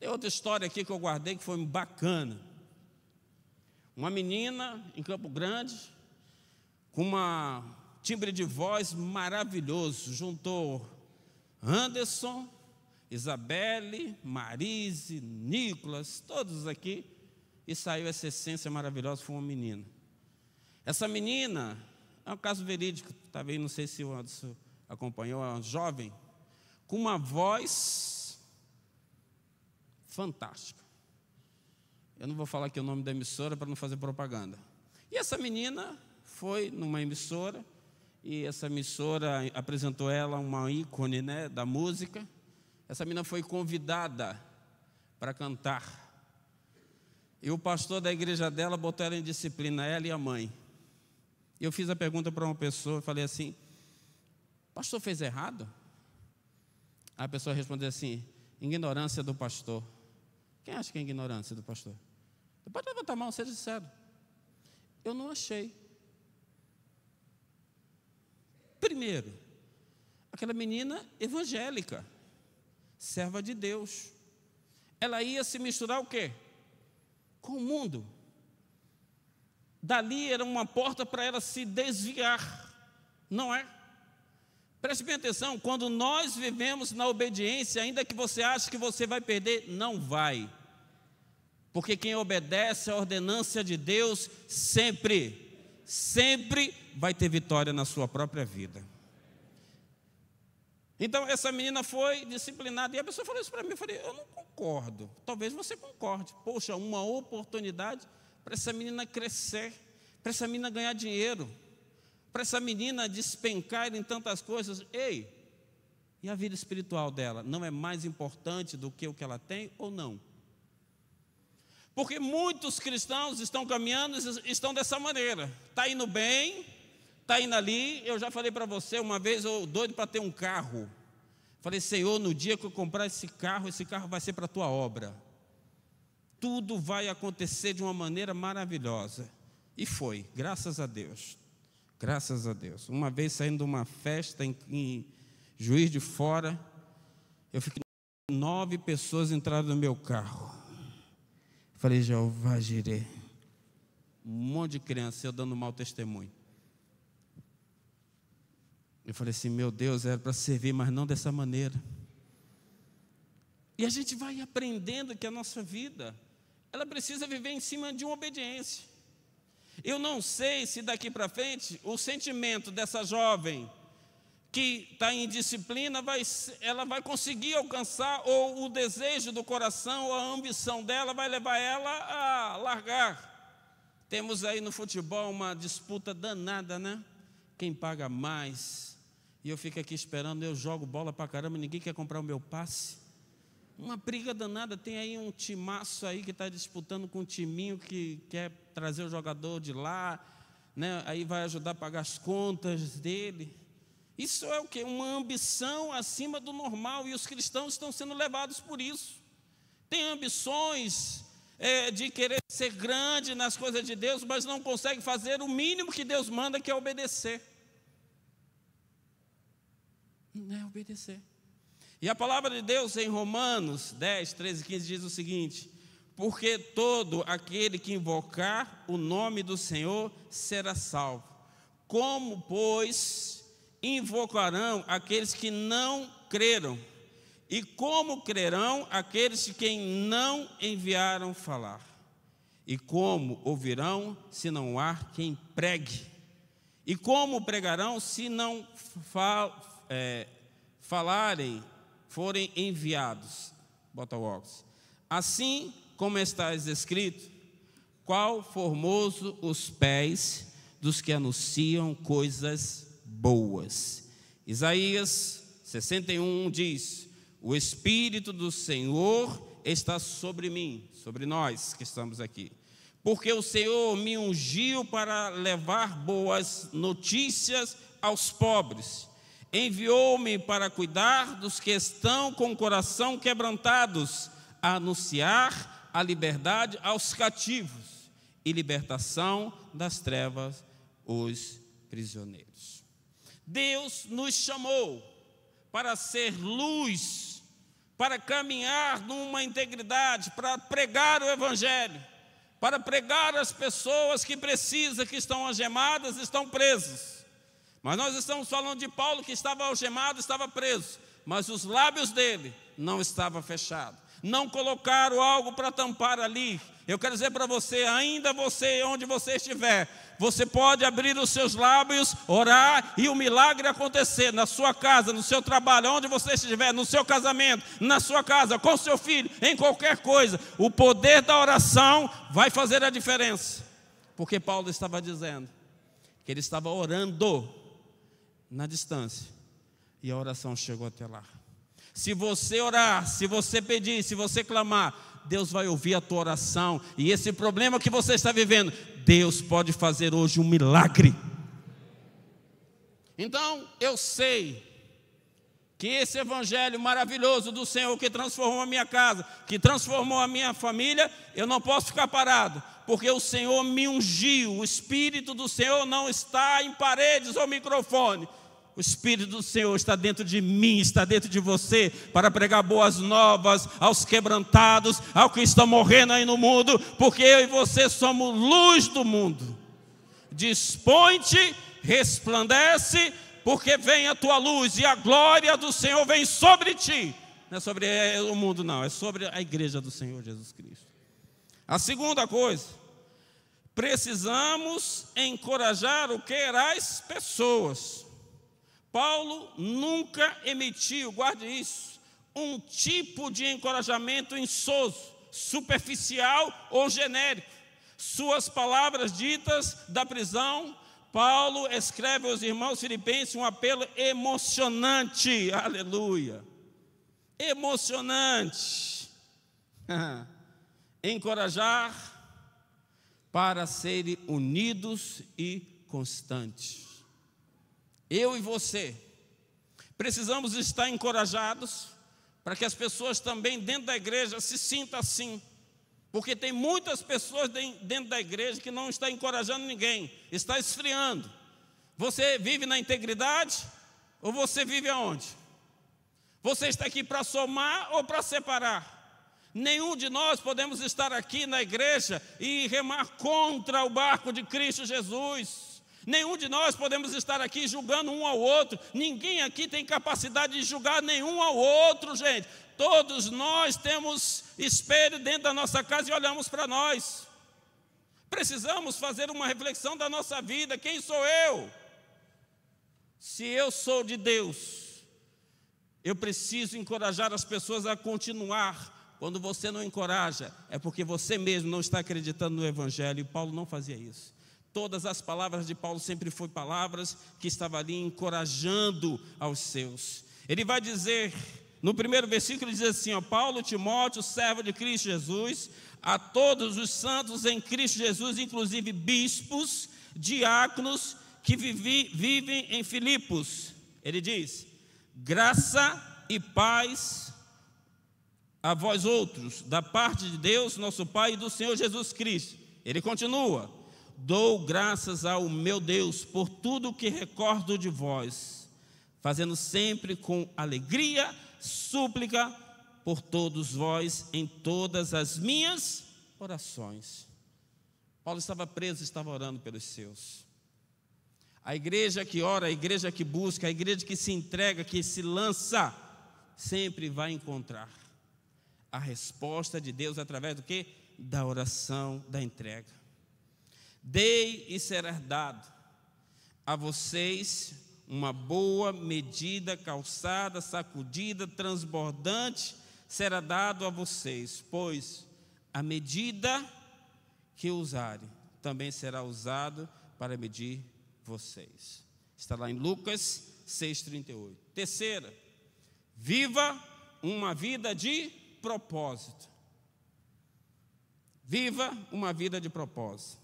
Speaker 1: Tem outra história aqui que eu guardei que foi bacana. Uma menina em Campo Grande, com uma timbre de voz maravilhoso, juntou Anderson, Isabelle, Marise, Nicolas, todos aqui, e saiu essa essência maravilhosa, foi uma menina. Essa menina, é um caso verídico, talvez não sei se o Anderson acompanhou, é um jovem com uma voz fantástica. Eu não vou falar aqui o nome da emissora para não fazer propaganda. E essa menina foi numa emissora e essa emissora apresentou ela uma ícone né, da música. Essa menina foi convidada para cantar. E o pastor da igreja dela botou ela em disciplina, ela e a mãe. Eu fiz a pergunta para uma pessoa falei assim: Pastor fez errado? A pessoa respondeu assim: Ignorância do pastor. Quem acha que é ignorância do pastor? Pode levantar a mão, seja sincero. Eu não achei. Primeiro, aquela menina evangélica, serva de Deus. Ela ia se misturar o quê? Com o mundo dali era uma porta para ela se desviar, não é? Preste bem atenção, quando nós vivemos na obediência, ainda que você ache que você vai perder, não vai. Porque quem obedece à ordenança de Deus sempre, sempre vai ter vitória na sua própria vida. Então essa menina foi disciplinada e a pessoa falou isso para mim, eu falei, eu não concordo. Talvez você concorde. Poxa, uma oportunidade para essa menina crescer, para essa menina ganhar dinheiro, para essa menina despencar em tantas coisas. Ei, e a vida espiritual dela não é mais importante do que o que ela tem ou não? Porque muitos cristãos estão caminhando, estão dessa maneira. Está indo bem, está indo ali. Eu já falei para você uma vez, eu doido para ter um carro. Falei, Senhor, no dia que eu comprar esse carro, esse carro vai ser para a tua obra tudo vai acontecer de uma maneira maravilhosa. E foi, graças a Deus. Graças a Deus. Uma vez saindo de uma festa em, em Juiz de Fora, eu fiquei. Nove pessoas entraram no meu carro. Falei, Jeová girei. Um monte de criança, eu dando mau testemunho. Eu falei assim, meu Deus, era para servir, mas não dessa maneira. E a gente vai aprendendo que a nossa vida ela precisa viver em cima de uma obediência. Eu não sei se daqui para frente o sentimento dessa jovem que está em disciplina, vai, ela vai conseguir alcançar, ou o desejo do coração, ou a ambição dela vai levar ela a largar. Temos aí no futebol uma disputa danada, né? Quem paga mais? E eu fico aqui esperando, eu jogo bola para caramba, ninguém quer comprar o meu passe. Uma briga danada, tem aí um timaço aí que está disputando com um timinho que quer trazer o jogador de lá, né? aí vai ajudar a pagar as contas dele. Isso é o que? Uma ambição acima do normal, e os cristãos estão sendo levados por isso. Tem ambições é, de querer ser grande nas coisas de Deus, mas não consegue fazer o mínimo que Deus manda, que é obedecer. Não é obedecer. E a palavra de Deus em Romanos 10, 13 e 15 diz o seguinte: Porque todo aquele que invocar o nome do Senhor será salvo. Como, pois, invocarão aqueles que não creram? E como crerão aqueles de quem não enviaram falar? E como ouvirão se não há quem pregue? E como pregarão se não fa é, falarem forem enviados. Bota o óculos. Assim como está escrito, qual formoso os pés dos que anunciam coisas boas. Isaías 61 diz: O Espírito do Senhor está sobre mim, sobre nós que estamos aqui, porque o Senhor me ungiu para levar boas notícias aos pobres Enviou-me para cuidar dos que estão com o coração quebrantados, a anunciar a liberdade aos cativos e libertação das trevas os prisioneiros. Deus nos chamou para ser luz, para caminhar numa integridade, para pregar o Evangelho, para pregar às pessoas que precisam, que estão algemadas, estão presas. Mas nós estamos falando de Paulo que estava algemado, estava preso, mas os lábios dele não estavam fechados. Não colocaram algo para tampar ali. Eu quero dizer para você, ainda você, onde você estiver, você pode abrir os seus lábios, orar e o milagre acontecer na sua casa, no seu trabalho, onde você estiver, no seu casamento, na sua casa, com seu filho, em qualquer coisa. O poder da oração vai fazer a diferença. Porque Paulo estava dizendo que ele estava orando na distância e a oração chegou até lá. Se você orar, se você pedir, se você clamar, Deus vai ouvir a tua oração e esse problema que você está vivendo, Deus pode fazer hoje um milagre. Então, eu sei que esse evangelho maravilhoso do Senhor que transformou a minha casa, que transformou a minha família, eu não posso ficar parado, porque o Senhor me ungiu, o Espírito do Senhor não está em paredes ou microfone, o Espírito do Senhor está dentro de mim, está dentro de você, para pregar boas novas aos quebrantados, ao que está morrendo aí no mundo, porque eu e você somos luz do mundo. Dispõe-te, resplandece, porque vem a tua luz e a glória do Senhor vem sobre ti. Não é sobre é, é o mundo, não, é sobre a igreja do Senhor Jesus Cristo. A segunda coisa, precisamos encorajar o que? As pessoas. Paulo nunca emitiu, guarde isso, um tipo de encorajamento insoso, superficial ou genérico. Suas palavras ditas da prisão, Paulo escreve aos irmãos filipenses um apelo emocionante, aleluia, emocionante. [LAUGHS] Encorajar para serem unidos e constantes eu e você, precisamos estar encorajados para que as pessoas também dentro da igreja se sintam assim. Porque tem muitas pessoas dentro da igreja que não está encorajando ninguém, está esfriando. Você vive na integridade ou você vive aonde? Você está aqui para somar ou para separar? Nenhum de nós podemos estar aqui na igreja e remar contra o barco de Cristo Jesus. Nenhum de nós podemos estar aqui julgando um ao outro. Ninguém aqui tem capacidade de julgar nenhum ao outro, gente. Todos nós temos espelho dentro da nossa casa e olhamos para nós. Precisamos fazer uma reflexão da nossa vida: quem sou eu? Se eu sou de Deus, eu preciso encorajar as pessoas a continuar. Quando você não encoraja, é porque você mesmo não está acreditando no Evangelho, e Paulo não fazia isso. Todas as palavras de Paulo sempre foram palavras que estava ali encorajando aos seus. Ele vai dizer, no primeiro versículo, ele diz assim: ó, Paulo, Timóteo, servo de Cristo Jesus, a todos os santos em Cristo Jesus, inclusive bispos, diáconos que vivi, vivem em Filipos. Ele diz: graça e paz a vós outros, da parte de Deus, nosso Pai e do Senhor Jesus Cristo. Ele continua Dou graças ao meu Deus por tudo que recordo de vós, fazendo sempre com alegria súplica por todos vós em todas as minhas orações. Paulo estava preso, estava orando pelos seus. A igreja que ora, a igreja que busca, a igreja que se entrega, que se lança, sempre vai encontrar a resposta de Deus através do que? Da oração, da entrega. Dei e será dado a vocês uma boa medida, calçada, sacudida, transbordante, será dado a vocês, pois a medida que usarem também será usado para medir vocês. Está lá em Lucas 6,38. Terceira, viva uma vida de propósito. Viva uma vida de propósito.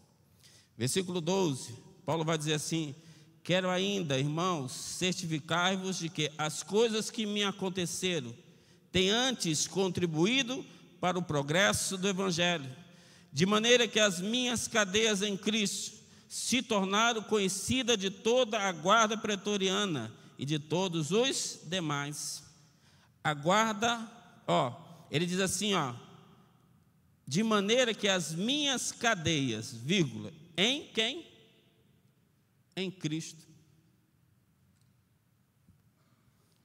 Speaker 1: Versículo 12, Paulo vai dizer assim: Quero ainda, irmãos, certificar-vos de que as coisas que me aconteceram têm antes contribuído para o progresso do Evangelho, de maneira que as minhas cadeias em Cristo se tornaram conhecidas de toda a guarda pretoriana e de todos os demais. A guarda, ó, ele diz assim, ó, de maneira que as minhas cadeias, vírgula, em quem? Em Cristo.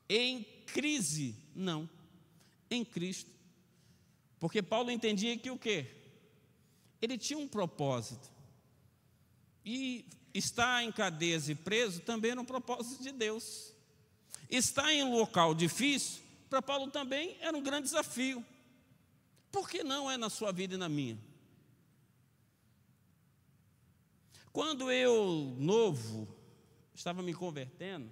Speaker 1: Em crise, não. Em Cristo. Porque Paulo entendia que o quê? Ele tinha um propósito. E estar em cadeias e preso também era um propósito de Deus. Estar em um local difícil, para Paulo também era um grande desafio. Por que não é na sua vida e na minha? Quando eu, novo, estava me convertendo,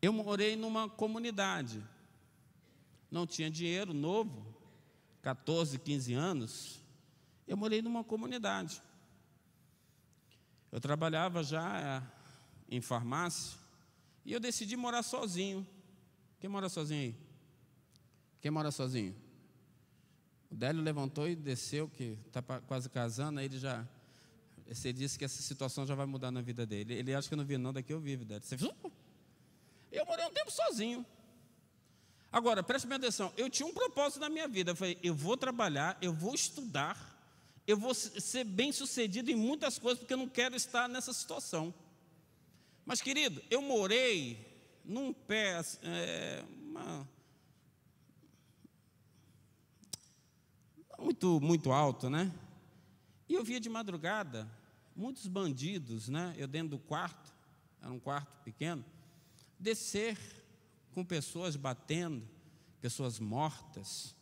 Speaker 1: eu morei numa comunidade. Não tinha dinheiro, novo, 14, 15 anos. Eu morei numa comunidade. Eu trabalhava já eh, em farmácia e eu decidi morar sozinho. Quem mora sozinho aí? Quem mora sozinho? O Délio levantou e desceu, que está quase casando, aí ele já você disse que essa situação já vai mudar na vida dele. Ele acha que eu não vi, não, daqui eu vivo. Dele. Você, eu morei um tempo sozinho. Agora, preste minha atenção, eu tinha um propósito na minha vida. Eu falei, eu vou trabalhar, eu vou estudar, eu vou ser bem sucedido em muitas coisas, porque eu não quero estar nessa situação. Mas, querido, eu morei num pé, assim, é, uma, muito, muito alto, né? E eu via de madrugada muitos bandidos, né? Eu dentro do quarto, era um quarto pequeno, descer com pessoas batendo, pessoas mortas,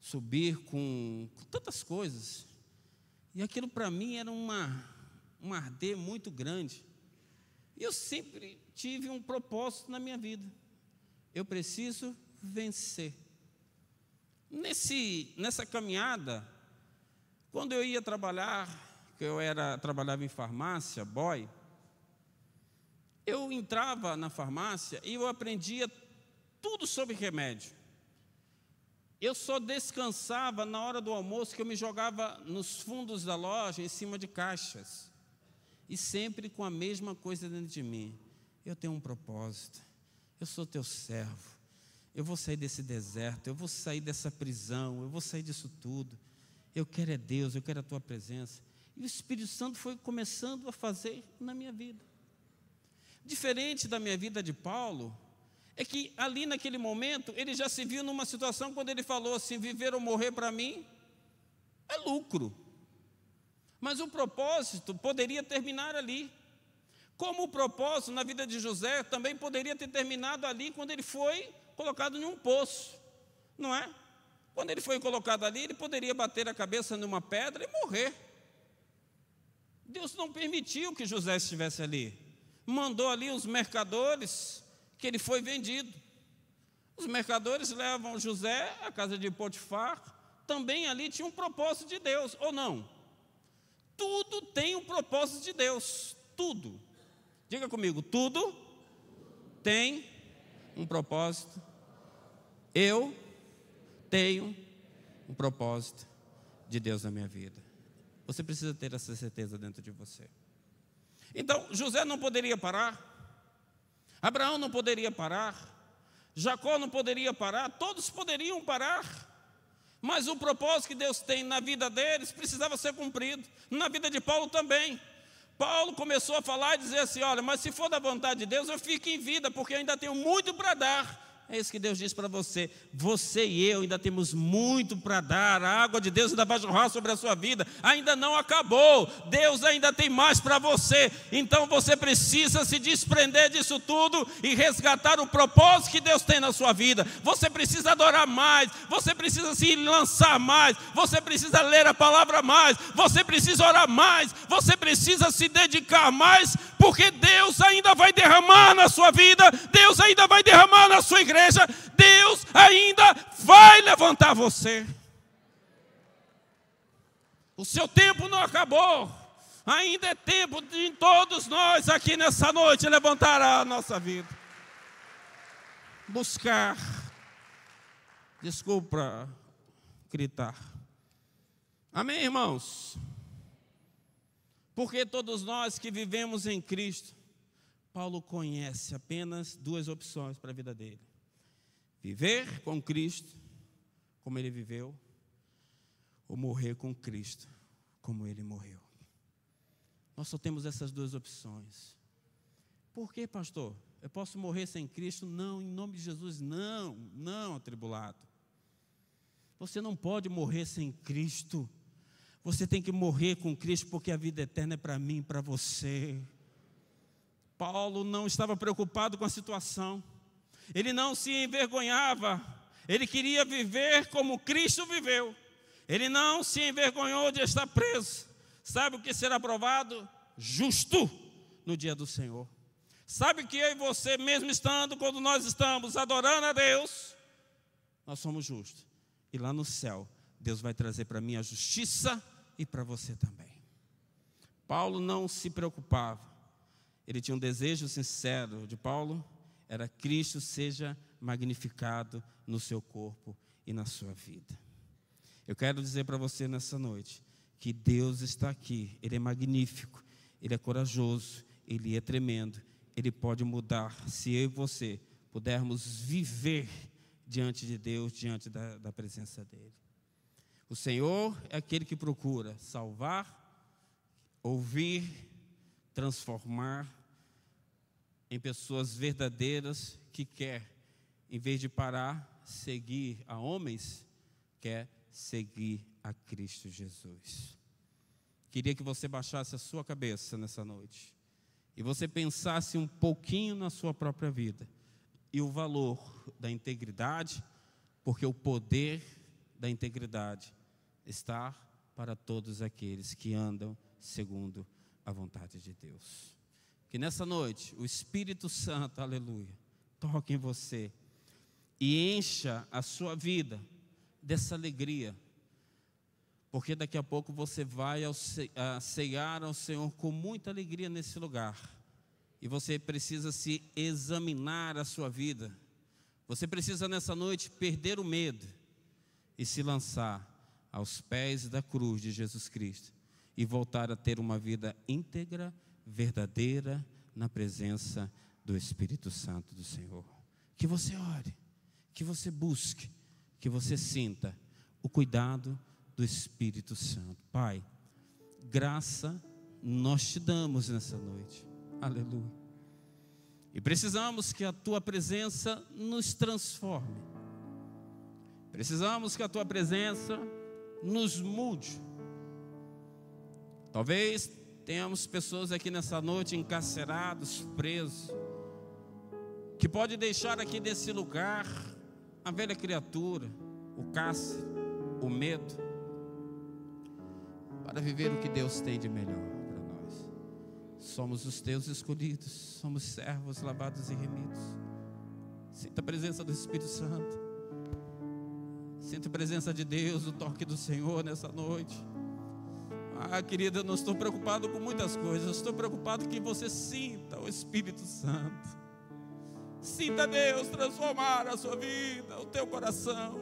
Speaker 1: subir com, com tantas coisas. E aquilo para mim era uma, um arder muito grande. E eu sempre tive um propósito na minha vida. Eu preciso vencer. Nesse, nessa caminhada, quando eu ia trabalhar, que eu era trabalhava em farmácia, boy, eu entrava na farmácia e eu aprendia tudo sobre remédio. Eu só descansava na hora do almoço que eu me jogava nos fundos da loja, em cima de caixas. E sempre com a mesma coisa dentro de mim. Eu tenho um propósito. Eu sou teu servo. Eu vou sair desse deserto, eu vou sair dessa prisão, eu vou sair disso tudo. Eu quero é Deus, eu quero a tua presença. E o Espírito Santo foi começando a fazer na minha vida. Diferente da minha vida de Paulo, é que ali naquele momento ele já se viu numa situação quando ele falou assim: viver ou morrer para mim é lucro. Mas o propósito poderia terminar ali. Como o propósito na vida de José também poderia ter terminado ali quando ele foi colocado em um poço, não é? Quando ele foi colocado ali, ele poderia bater a cabeça numa pedra e morrer. Deus não permitiu que José estivesse ali. Mandou ali os mercadores que ele foi vendido. Os mercadores levam José à casa de Potifar. Também ali tinha um propósito de Deus, ou não? Tudo tem um propósito de Deus. Tudo. Diga comigo, tudo tem um propósito. Eu tenho um propósito de Deus na minha vida. Você precisa ter essa certeza dentro de você. Então, José não poderia parar, Abraão não poderia parar, Jacó não poderia parar, todos poderiam parar. Mas o propósito que Deus tem na vida deles precisava ser cumprido, na vida de Paulo também. Paulo começou a falar e dizer assim: olha, mas se for da vontade de Deus, eu fico em vida, porque eu ainda tenho muito para dar. É isso que Deus diz para você. Você e eu ainda temos muito para dar. A água de Deus ainda vai jorrar sobre a sua vida. Ainda não acabou. Deus ainda tem mais para você. Então você precisa se desprender disso tudo e resgatar o propósito que Deus tem na sua vida. Você precisa adorar mais. Você precisa se lançar mais. Você precisa ler a palavra mais. Você precisa orar mais. Você precisa se dedicar mais porque Deus ainda vai derramar na sua vida, Deus ainda vai derramar na sua igreja, Deus ainda vai levantar você. O seu tempo não acabou, ainda é tempo de todos nós aqui nessa noite levantar a nossa vida, buscar. Desculpa gritar. Amém, irmãos? Porque todos nós que vivemos em Cristo, Paulo conhece apenas duas opções para a vida dele: viver com Cristo, como ele viveu, ou morrer com Cristo, como ele morreu. Nós só temos essas duas opções. Por que, pastor? Eu posso morrer sem Cristo? Não, em nome de Jesus, não, não, atribulado. Você não pode morrer sem Cristo. Você tem que morrer com Cristo, porque a vida eterna é para mim e para você. Paulo não estava preocupado com a situação, ele não se envergonhava, ele queria viver como Cristo viveu, ele não se envergonhou de estar preso. Sabe o que será provado? Justo no dia do Senhor. Sabe que eu e você, mesmo estando, quando nós estamos adorando a Deus, nós somos justos. E lá no céu, Deus vai trazer para mim a justiça e para você também. Paulo não se preocupava. Ele tinha um desejo sincero de Paulo, era Cristo seja magnificado no seu corpo e na sua vida. Eu quero dizer para você nessa noite que Deus está aqui, ele é magnífico, ele é corajoso, ele é tremendo, ele pode mudar se eu e você pudermos viver diante de Deus, diante da, da presença dele. O Senhor é aquele que procura salvar, ouvir, transformar em pessoas verdadeiras que quer, em vez de parar, seguir a homens, quer seguir a Cristo Jesus. Queria que você baixasse a sua cabeça nessa noite e você pensasse um pouquinho na sua própria vida e o valor da integridade, porque o poder da integridade estar para todos aqueles que andam segundo a vontade de Deus. Que nessa noite o Espírito Santo, aleluia, toque em você e encha a sua vida dessa alegria, porque daqui a pouco você vai ao ce a ao Senhor com muita alegria nesse lugar. E você precisa se examinar a sua vida. Você precisa nessa noite perder o medo e se lançar aos pés da cruz de Jesus Cristo e voltar a ter uma vida íntegra, verdadeira, na presença do Espírito Santo do Senhor. Que você ore, que você busque, que você sinta o cuidado do Espírito Santo. Pai, graça nós te damos nessa noite. Aleluia. E precisamos que a tua presença nos transforme. Precisamos que a tua presença nos mude. Talvez tenhamos pessoas aqui nessa noite encarcerados, presos, que pode deixar aqui desse lugar a velha criatura, o cárcere, o medo, para viver o que Deus tem de melhor para nós. Somos os teus escolhidos, somos servos lavados e remidos. Sinta a presença do Espírito Santo. Sinto a presença de Deus, o toque do Senhor nessa noite. Ah, querida, não estou preocupado com muitas coisas, estou preocupado que você sinta o Espírito Santo. Sinta Deus transformar a sua vida, o teu coração.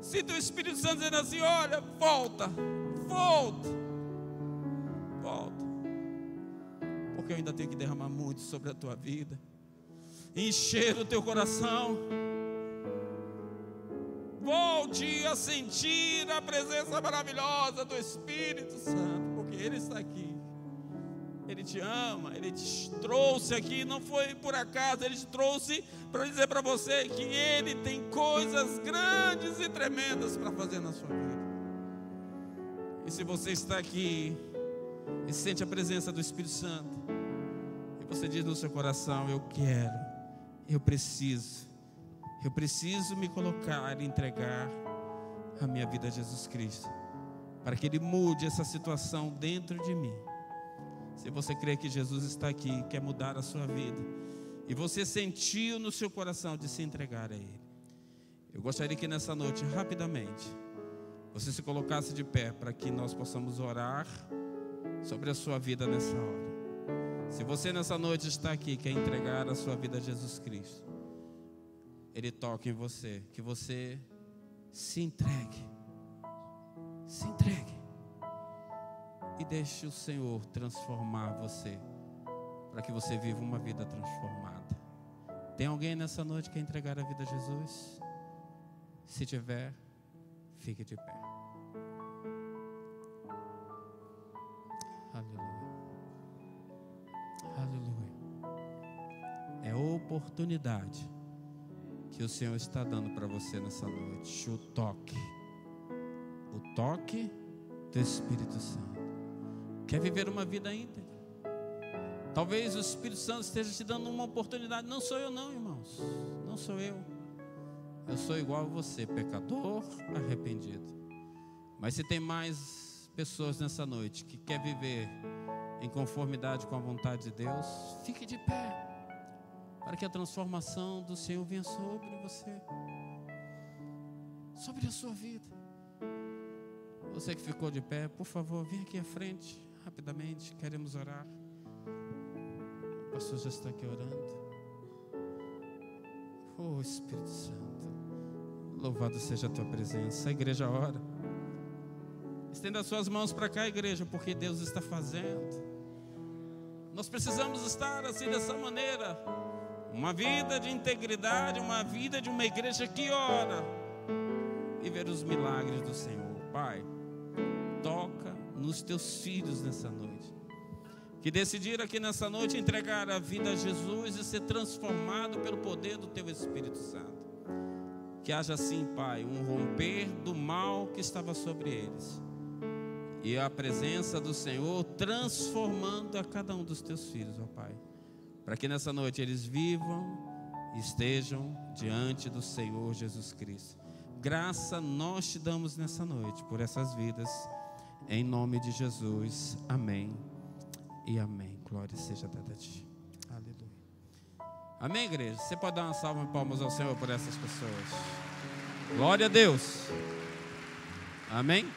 Speaker 1: Sinta o Espírito Santo dizendo assim: olha, volta, volta, volta. Porque eu ainda tenho que derramar muito sobre a tua vida, encher o teu coração volte a sentir a presença maravilhosa do Espírito Santo, porque Ele está aqui. Ele te ama, Ele te trouxe aqui, não foi por acaso, Ele te trouxe para dizer para você que Ele tem coisas grandes e tremendas para fazer na sua vida. E se você está aqui e sente a presença do Espírito Santo, e você diz no seu coração: Eu quero, eu preciso, eu preciso me colocar e entregar a minha vida a Jesus Cristo, para que Ele mude essa situação dentro de mim. Se você crê que Jesus está aqui, quer mudar a sua vida, e você sentiu no seu coração de se entregar a Ele, eu gostaria que nessa noite, rapidamente, você se colocasse de pé para que nós possamos orar sobre a sua vida nessa hora. Se você nessa noite está aqui, quer entregar a sua vida a Jesus Cristo, ele toca em você. Que você se entregue. Se entregue. E deixe o Senhor transformar você. Para que você viva uma vida transformada. Tem alguém nessa noite que quer entregar a vida a Jesus? Se tiver, fique de pé. Aleluia. Aleluia. É oportunidade que o Senhor está dando para você nessa noite. O toque. O toque do Espírito Santo. Quer viver uma vida íntegra? Talvez o Espírito Santo esteja te dando uma oportunidade. Não sou eu, não, irmãos. Não sou eu. Eu sou igual a você, pecador arrependido. Mas se tem mais pessoas nessa noite que quer viver em conformidade com a vontade de Deus, fique de pé para que a transformação do Senhor venha sobre você, sobre a sua vida. Você que ficou de pé, por favor, vem aqui à frente, rapidamente, queremos orar. O pastor já está aqui orando. Oh Espírito Santo, louvado seja a tua presença. A igreja ora. Estenda as suas mãos para cá, igreja, porque Deus está fazendo. Nós precisamos estar assim dessa maneira. Uma vida de integridade, uma vida de uma igreja que ora e ver os milagres do Senhor. Pai, toca nos teus filhos nessa noite. Que decidiram aqui nessa noite entregar a vida a Jesus e ser transformado pelo poder do teu Espírito Santo. Que haja assim, Pai, um romper do mal que estava sobre eles. E a presença do Senhor transformando a cada um dos teus filhos, ó Pai para que nessa noite eles vivam e estejam diante do Senhor Jesus Cristo. Graça nós te damos nessa noite por essas vidas, em nome de Jesus. Amém e amém. Glória seja dada a ti. Aleluia. Amém, igreja? Você pode dar uma salva de palmas ao Senhor por essas pessoas. Glória a Deus. Amém?